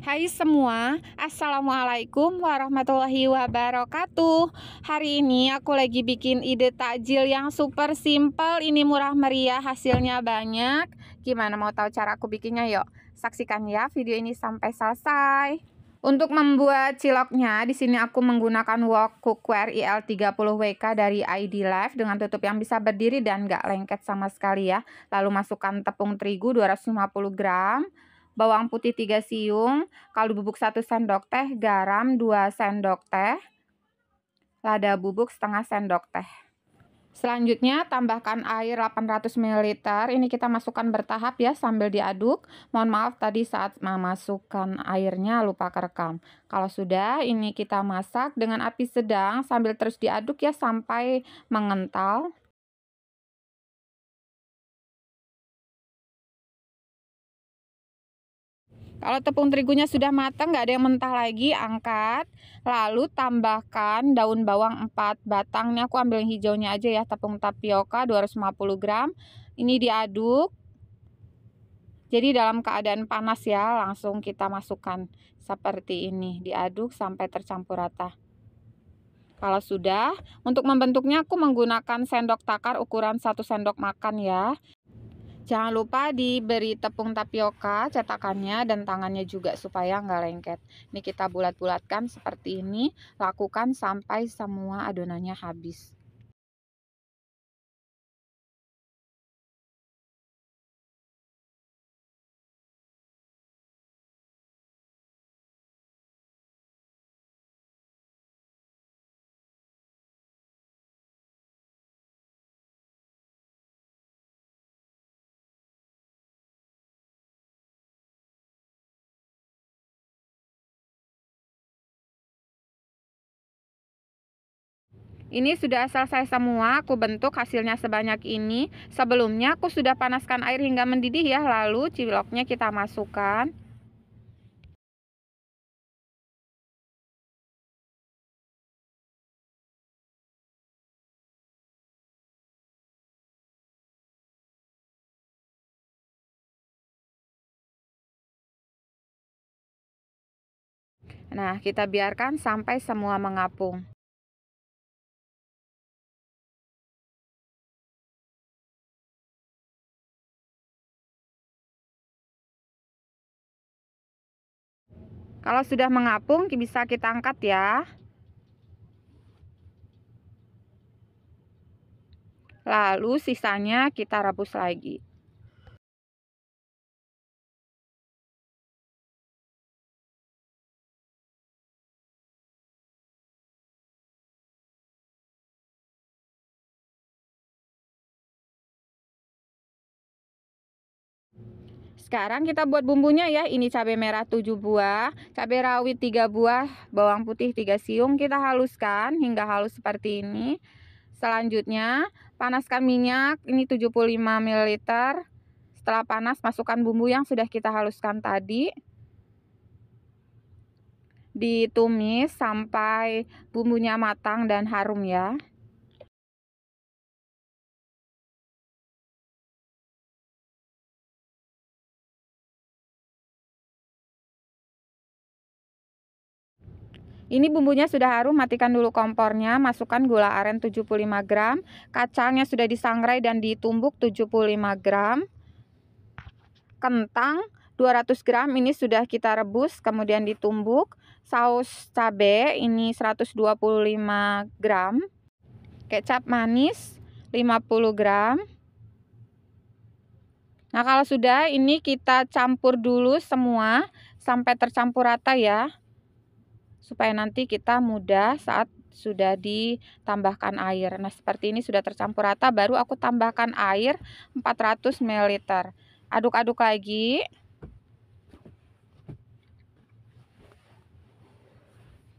Hai semua, Assalamualaikum warahmatullahi wabarakatuh Hari ini aku lagi bikin ide takjil yang super simple Ini murah meriah, hasilnya banyak Gimana mau tahu cara aku bikinnya yuk? Saksikan ya video ini sampai selesai untuk membuat ciloknya, di sini aku menggunakan wok cookware IL30WK dari ID Life dengan tutup yang bisa berdiri dan gak lengket sama sekali ya. Lalu masukkan tepung terigu 250 gram, bawang putih 3 siung, kaldu bubuk 1 sendok teh, garam 2 sendok teh, lada bubuk setengah sendok teh. Selanjutnya tambahkan air 800 ml. Ini kita masukkan bertahap ya sambil diaduk. Mohon maaf tadi saat memasukkan airnya lupa kerekam. Kalau sudah ini kita masak dengan api sedang sambil terus diaduk ya sampai mengental. Kalau tepung terigunya sudah matang, nggak ada yang mentah lagi, angkat. Lalu tambahkan daun bawang 4 batang. Ini aku ambil yang hijaunya aja ya, tepung tapioka 250 gram. Ini diaduk. Jadi dalam keadaan panas ya, langsung kita masukkan seperti ini. Diaduk sampai tercampur rata. Kalau sudah, untuk membentuknya aku menggunakan sendok takar ukuran 1 sendok makan ya. Jangan lupa diberi tepung tapioka cetakannya dan tangannya juga supaya nggak lengket. Ini kita bulat-bulatkan seperti ini, lakukan sampai semua adonannya habis. Ini sudah selesai semua, aku bentuk hasilnya sebanyak ini. Sebelumnya aku sudah panaskan air hingga mendidih ya, lalu ciloknya kita masukkan. Nah, kita biarkan sampai semua mengapung. Kalau sudah mengapung bisa kita angkat ya. Lalu sisanya kita rebus lagi. Sekarang kita buat bumbunya ya. Ini cabai merah 7 buah, cabai rawit 3 buah, bawang putih 3 siung. Kita haluskan hingga halus seperti ini. Selanjutnya, panaskan minyak. Ini 75 ml. Setelah panas, masukkan bumbu yang sudah kita haluskan tadi. Ditumis sampai bumbunya matang dan harum ya. Ini bumbunya sudah harum, matikan dulu kompornya, masukkan gula aren 75 gram, kacangnya sudah disangrai dan ditumbuk 75 gram, kentang 200 gram ini sudah kita rebus kemudian ditumbuk, saus cabe ini 125 gram, kecap manis 50 gram. Nah kalau sudah ini kita campur dulu semua sampai tercampur rata ya supaya nanti kita mudah saat sudah ditambahkan air. Nah, seperti ini sudah tercampur rata, baru aku tambahkan air 400 ml. Aduk-aduk lagi.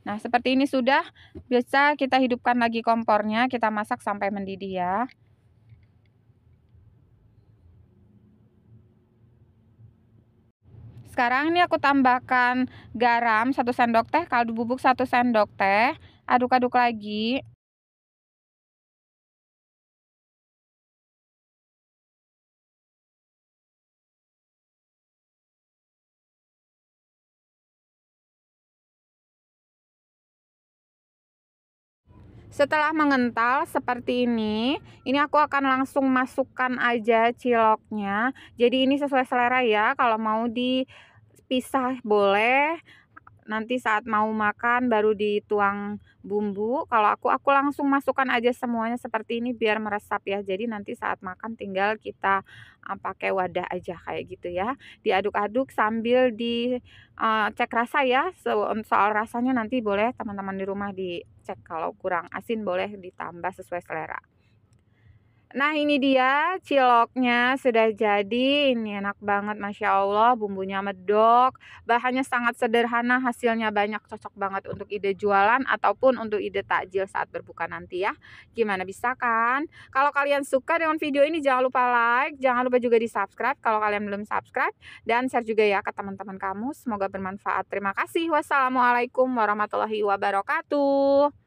Nah, seperti ini sudah bisa kita hidupkan lagi kompornya, kita masak sampai mendidih ya. Sekarang ini aku tambahkan garam 1 sendok teh, kaldu bubuk 1 sendok teh. Aduk-aduk lagi. Setelah mengental seperti ini, ini aku akan langsung masukkan aja ciloknya. Jadi ini sesuai selera ya, kalau mau dipisah boleh, nanti saat mau makan baru dituang bumbu kalau aku aku langsung masukkan aja semuanya seperti ini biar meresap ya jadi nanti saat makan tinggal kita eh, pakai wadah aja kayak gitu ya diaduk-aduk sambil dicek eh, rasa ya so, soal rasanya nanti boleh teman-teman di rumah dicek kalau kurang asin boleh ditambah sesuai selera Nah ini dia ciloknya sudah jadi Ini enak banget Masya Allah bumbunya medok Bahannya sangat sederhana hasilnya banyak Cocok banget untuk ide jualan ataupun untuk ide takjil saat berbuka nanti ya Gimana bisa kan? Kalau kalian suka dengan video ini jangan lupa like Jangan lupa juga di subscribe kalau kalian belum subscribe Dan share juga ya ke teman-teman kamu Semoga bermanfaat Terima kasih Wassalamualaikum warahmatullahi wabarakatuh